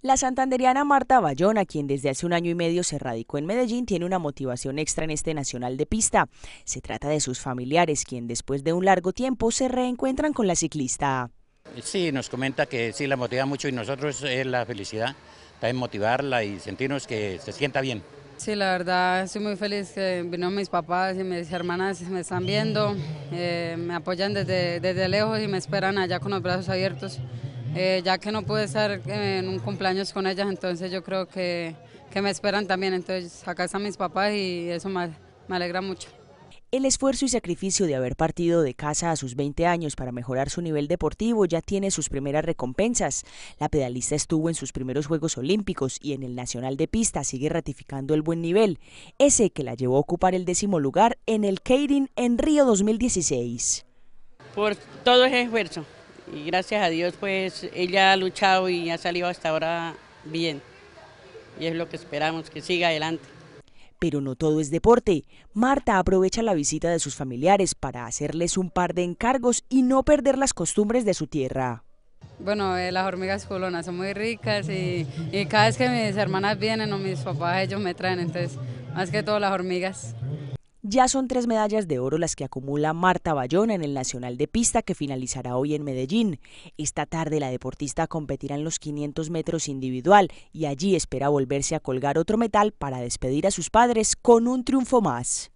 La santanderiana Marta Bayona, quien desde hace un año y medio se radicó en Medellín, tiene una motivación extra en este Nacional de Pista. Se trata de sus familiares, quien después de un largo tiempo se reencuentran con la ciclista. Sí, nos comenta que sí la motiva mucho y nosotros es la felicidad, también motivarla y sentirnos que se sienta bien. Sí, la verdad, estoy muy feliz que vino mis papás y mis hermanas, me están viendo, eh, me apoyan desde, desde lejos y me esperan allá con los brazos abiertos. Eh, ya que no pude estar en un cumpleaños con ellas, entonces yo creo que, que me esperan también. Entonces acá están mis papás y eso me, me alegra mucho. El esfuerzo y sacrificio de haber partido de casa a sus 20 años para mejorar su nivel deportivo ya tiene sus primeras recompensas. La pedalista estuvo en sus primeros Juegos Olímpicos y en el Nacional de Pista sigue ratificando el buen nivel, ese que la llevó a ocupar el décimo lugar en el Keirin en Río 2016. Por todo ese esfuerzo, y gracias a Dios, pues ella ha luchado y ha salido hasta ahora bien. Y es lo que esperamos, que siga adelante. Pero no todo es deporte. Marta aprovecha la visita de sus familiares para hacerles un par de encargos y no perder las costumbres de su tierra. Bueno, eh, las hormigas culonas son muy ricas y, y, cada vez que mis hermanas vienen o mis papás, ellos me traen, entonces, más que todo las hormigas. Ya son tres medallas de oro las que acumula Marta Bayona en el Nacional de Pista que finalizará hoy en Medellín. Esta tarde la deportista competirá en los 500 metros individual y allí espera volverse a colgar otro metal para despedir a sus padres con un triunfo más.